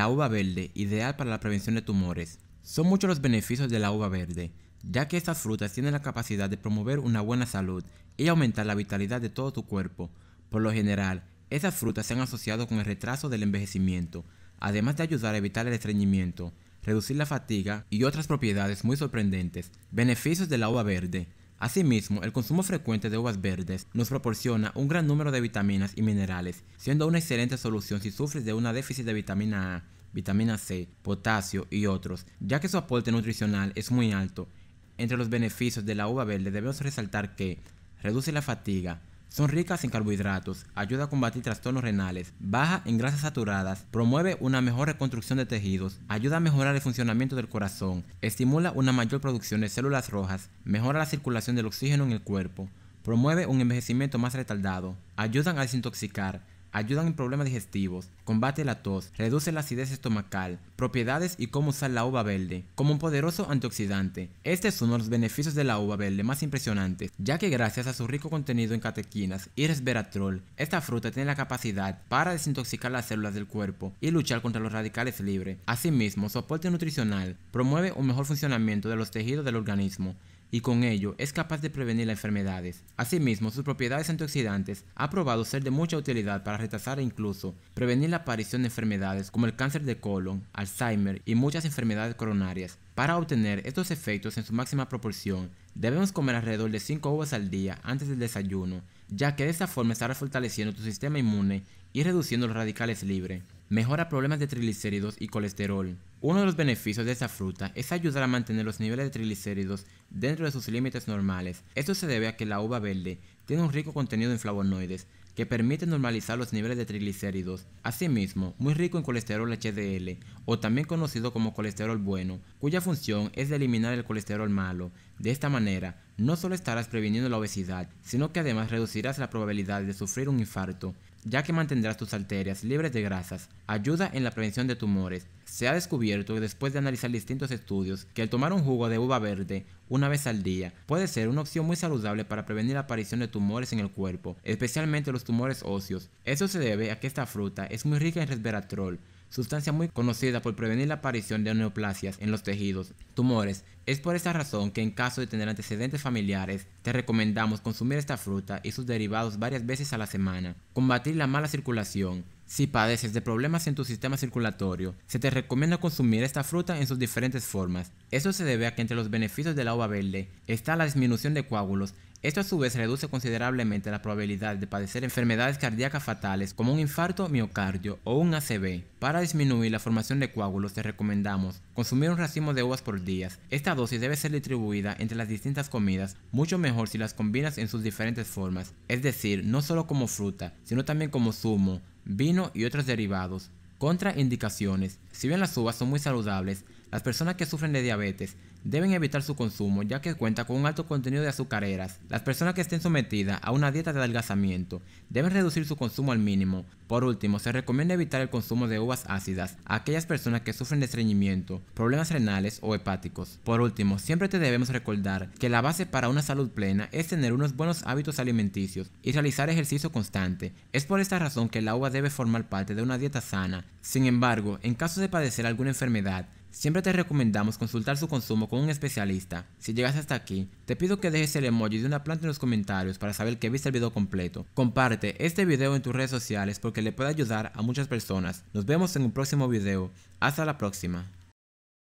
La uva verde, ideal para la prevención de tumores. Son muchos los beneficios de la uva verde, ya que estas frutas tienen la capacidad de promover una buena salud y aumentar la vitalidad de todo tu cuerpo. Por lo general, estas frutas se han asociado con el retraso del envejecimiento, además de ayudar a evitar el estreñimiento, reducir la fatiga y otras propiedades muy sorprendentes. Beneficios de la uva verde. Asimismo, el consumo frecuente de uvas verdes nos proporciona un gran número de vitaminas y minerales, siendo una excelente solución si sufres de un déficit de vitamina A, vitamina C, potasio y otros, ya que su aporte nutricional es muy alto. Entre los beneficios de la uva verde debemos resaltar que reduce la fatiga, son ricas en carbohidratos, ayuda a combatir trastornos renales, baja en grasas saturadas, promueve una mejor reconstrucción de tejidos, ayuda a mejorar el funcionamiento del corazón, estimula una mayor producción de células rojas, mejora la circulación del oxígeno en el cuerpo, promueve un envejecimiento más retardado, ayudan a desintoxicar, ayudan en problemas digestivos, combate la tos, reduce la acidez estomacal, propiedades y cómo usar la uva verde como un poderoso antioxidante. Este es uno de los beneficios de la uva verde más impresionantes, ya que gracias a su rico contenido en catequinas y resveratrol, esta fruta tiene la capacidad para desintoxicar las células del cuerpo y luchar contra los radicales libres. Asimismo, su aporte nutricional promueve un mejor funcionamiento de los tejidos del organismo y con ello es capaz de prevenir las enfermedades. Asimismo, sus propiedades antioxidantes ha probado ser de mucha utilidad para retrasar e incluso prevenir la aparición de enfermedades como el cáncer de colon, Alzheimer y muchas enfermedades coronarias. Para obtener estos efectos en su máxima proporción, debemos comer alrededor de 5 uvas al día antes del desayuno, ya que de esta forma estará fortaleciendo tu sistema inmune y reduciendo los radicales libres mejora problemas de triglicéridos y colesterol. Uno de los beneficios de esta fruta es ayudar a mantener los niveles de triglicéridos dentro de sus límites normales. Esto se debe a que la uva verde tiene un rico contenido en flavonoides que permite normalizar los niveles de triglicéridos. Asimismo, muy rico en colesterol HDL, o también conocido como colesterol bueno, cuya función es de eliminar el colesterol malo. De esta manera, no solo estarás previniendo la obesidad, sino que además reducirás la probabilidad de sufrir un infarto ya que mantendrás tus arterias libres de grasas, ayuda en la prevención de tumores. Se ha descubierto después de analizar distintos estudios que el tomar un jugo de uva verde una vez al día puede ser una opción muy saludable para prevenir la aparición de tumores en el cuerpo, especialmente los tumores óseos. Eso se debe a que esta fruta es muy rica en resveratrol, sustancia muy conocida por prevenir la aparición de neoplasias en los tejidos, tumores. Es por esta razón que en caso de tener antecedentes familiares, te recomendamos consumir esta fruta y sus derivados varias veces a la semana. Combatir la mala circulación. Si padeces de problemas en tu sistema circulatorio, se te recomienda consumir esta fruta en sus diferentes formas. Eso se debe a que entre los beneficios de la uva verde está la disminución de coágulos esto a su vez reduce considerablemente la probabilidad de padecer enfermedades cardíacas fatales como un infarto miocardio o un ACV. Para disminuir la formación de coágulos te recomendamos consumir un racimo de uvas por día. Esta dosis debe ser distribuida entre las distintas comidas, mucho mejor si las combinas en sus diferentes formas, es decir, no solo como fruta, sino también como zumo, vino y otros derivados. Contraindicaciones. Si bien las uvas son muy saludables, las personas que sufren de diabetes deben evitar su consumo ya que cuenta con un alto contenido de azucareras. Las personas que estén sometidas a una dieta de adelgazamiento deben reducir su consumo al mínimo. Por último, se recomienda evitar el consumo de uvas ácidas a aquellas personas que sufren de estreñimiento, problemas renales o hepáticos. Por último, siempre te debemos recordar que la base para una salud plena es tener unos buenos hábitos alimenticios y realizar ejercicio constante. Es por esta razón que la uva debe formar parte de una dieta sana. Sin embargo, en caso de padecer alguna enfermedad, Siempre te recomendamos consultar su consumo con un especialista. Si llegas hasta aquí, te pido que dejes el emoji de una planta en los comentarios para saber que viste el video completo. Comparte este video en tus redes sociales porque le puede ayudar a muchas personas. Nos vemos en un próximo video. Hasta la próxima.